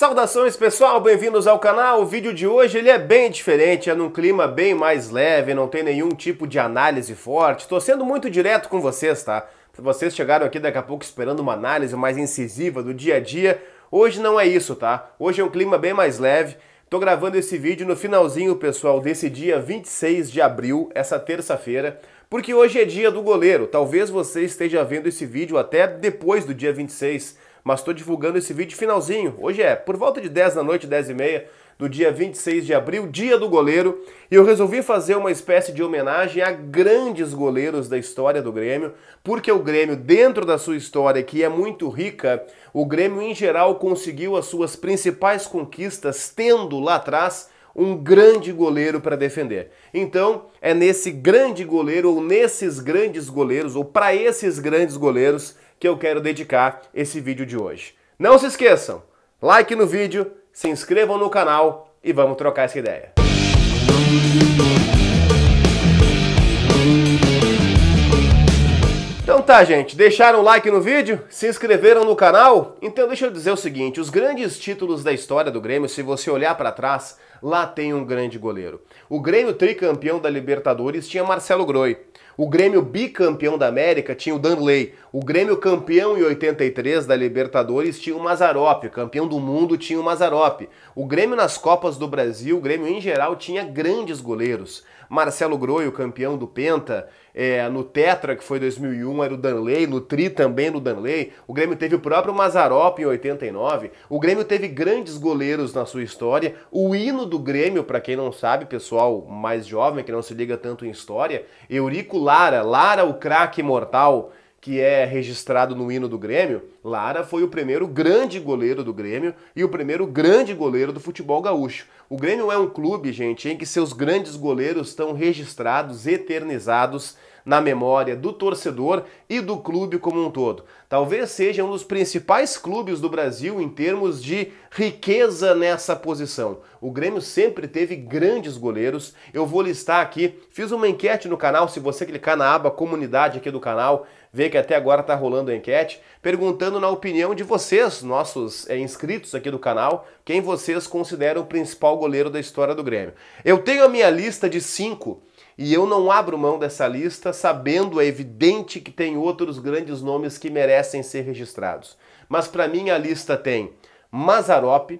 Saudações pessoal, bem-vindos ao canal. O vídeo de hoje ele é bem diferente, é num clima bem mais leve, não tem nenhum tipo de análise forte. Tô sendo muito direto com vocês, tá? vocês chegaram aqui daqui a pouco esperando uma análise mais incisiva do dia a dia, hoje não é isso, tá? Hoje é um clima bem mais leve. Tô gravando esse vídeo no finalzinho, pessoal, desse dia 26 de abril, essa terça-feira, porque hoje é dia do goleiro. Talvez você esteja vendo esse vídeo até depois do dia 26 mas estou divulgando esse vídeo finalzinho. Hoje é por volta de 10 da noite, 10 e meia, do dia 26 de abril, dia do goleiro, e eu resolvi fazer uma espécie de homenagem a grandes goleiros da história do Grêmio, porque o Grêmio, dentro da sua história, que é muito rica, o Grêmio em geral conseguiu as suas principais conquistas tendo lá atrás um grande goleiro para defender. Então, é nesse grande goleiro ou nesses grandes goleiros ou para esses grandes goleiros que eu quero dedicar esse vídeo de hoje. Não se esqueçam, like no vídeo, se inscrevam no canal e vamos trocar essa ideia. Então tá, gente, deixaram o like no vídeo? Se inscreveram no canal? Então deixa eu dizer o seguinte, os grandes títulos da história do Grêmio, se você olhar para trás, lá tem um grande goleiro. O Grêmio tricampeão da Libertadores tinha Marcelo Groi. O Grêmio bicampeão da América tinha o Danley. O Grêmio campeão em 83 da Libertadores tinha o Mazarop. Campeão do mundo tinha o Mazarop. O Grêmio nas Copas do Brasil, o Grêmio em geral tinha grandes goleiros. Marcelo o campeão do Penta, é, no Tetra, que foi 2001, era o Danley, no Tri também no Danley. O Grêmio teve o próprio Mazarop em 89. O Grêmio teve grandes goleiros na sua história. O hino do Grêmio, para quem não sabe, pessoal mais jovem, que não se liga tanto em história, Eurico Lara, Lara o craque mortal, que é registrado no hino do Grêmio, Lara foi o primeiro grande goleiro do Grêmio e o primeiro grande goleiro do futebol gaúcho. O Grêmio é um clube, gente, em que seus grandes goleiros estão registrados, eternizados na memória do torcedor e do clube como um todo. Talvez seja um dos principais clubes do Brasil em termos de riqueza nessa posição. O Grêmio sempre teve grandes goleiros. Eu vou listar aqui, fiz uma enquete no canal, se você clicar na aba comunidade aqui do canal, vê que até agora está rolando a enquete, perguntando na opinião de vocês, nossos é, inscritos aqui do canal, quem vocês consideram o principal goleiro da história do Grêmio. Eu tenho a minha lista de cinco e eu não abro mão dessa lista, sabendo é evidente que tem outros grandes nomes que merecem ser registrados. Mas para mim a lista tem Mazarop,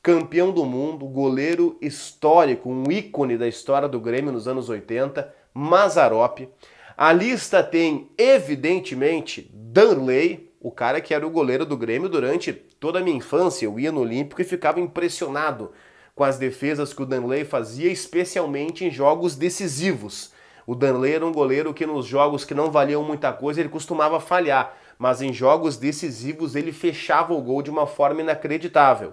campeão do mundo, goleiro histórico, um ícone da história do Grêmio nos anos 80, Mazarop. A lista tem, evidentemente, Danley, o cara que era o goleiro do Grêmio durante toda a minha infância. Eu ia no Olímpico e ficava impressionado com as defesas que o Danley fazia, especialmente em jogos decisivos. O Danley era um goleiro que nos jogos que não valiam muita coisa ele costumava falhar, mas em jogos decisivos ele fechava o gol de uma forma inacreditável.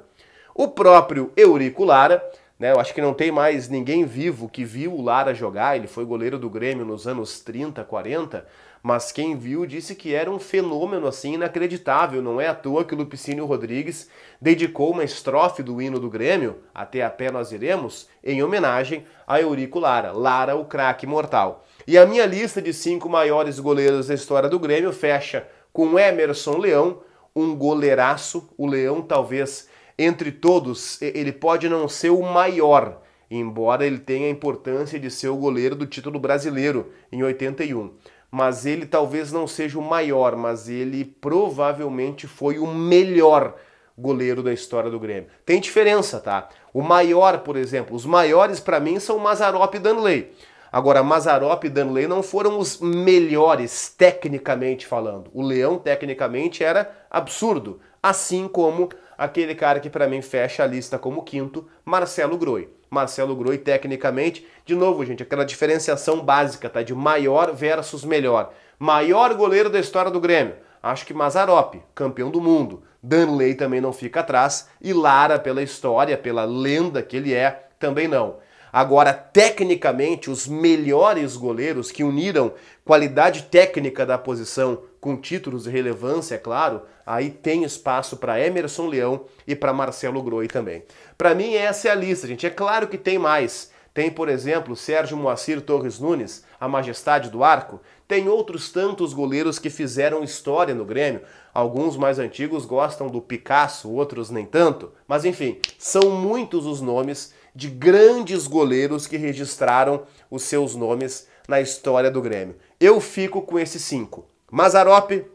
O próprio Eurico Lara né? Eu acho que não tem mais ninguém vivo que viu o Lara jogar, ele foi goleiro do Grêmio nos anos 30, 40, mas quem viu disse que era um fenômeno assim inacreditável. Não é à toa que o Lupicínio Rodrigues dedicou uma estrofe do hino do Grêmio, Até a Pé Nós Iremos, em homenagem a Eurico Lara, Lara o craque mortal. E a minha lista de cinco maiores goleiros da história do Grêmio fecha com Emerson Leão, um goleiraço, o Leão talvez entre todos, ele pode não ser o maior, embora ele tenha a importância de ser o goleiro do título brasileiro em 81. Mas ele talvez não seja o maior, mas ele provavelmente foi o melhor goleiro da história do Grêmio. Tem diferença, tá? O maior, por exemplo, os maiores para mim são Mazarop e Danley. Agora, Mazarop e Danley não foram os melhores tecnicamente falando. O Leão tecnicamente era absurdo, assim como aquele cara que para mim fecha a lista como quinto, Marcelo Groi. Marcelo Groi, tecnicamente, de novo, gente, aquela diferenciação básica, tá? De maior versus melhor. Maior goleiro da história do Grêmio. Acho que Mazarope, campeão do mundo. Danley também não fica atrás. E Lara, pela história, pela lenda que ele é, também não. Agora, tecnicamente, os melhores goleiros que uniram qualidade técnica da posição com títulos e relevância, é claro, aí tem espaço para Emerson Leão e para Marcelo Groi também. Para mim, essa é a lista, gente. É claro que tem mais. Tem, por exemplo, Sérgio Moacir Torres Nunes, a majestade do arco. Tem outros tantos goleiros que fizeram história no Grêmio. Alguns mais antigos gostam do Picasso, outros nem tanto. Mas enfim, são muitos os nomes de grandes goleiros que registraram os seus nomes na história do Grêmio. Eu fico com esses cinco. Mazarop,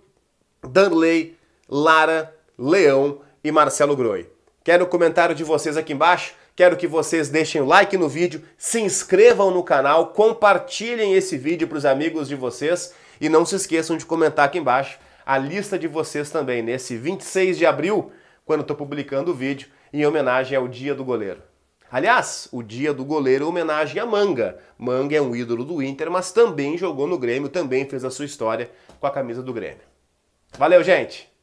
Danley, Lara, Leão e Marcelo Groi. Quero o comentário de vocês aqui embaixo. Quero que vocês deixem like no vídeo, se inscrevam no canal, compartilhem esse vídeo para os amigos de vocês e não se esqueçam de comentar aqui embaixo a lista de vocês também nesse 26 de abril, quando estou publicando o vídeo em homenagem ao Dia do Goleiro. Aliás, o dia do goleiro é homenagem a Manga. Manga é um ídolo do Inter, mas também jogou no Grêmio, também fez a sua história com a camisa do Grêmio. Valeu, gente!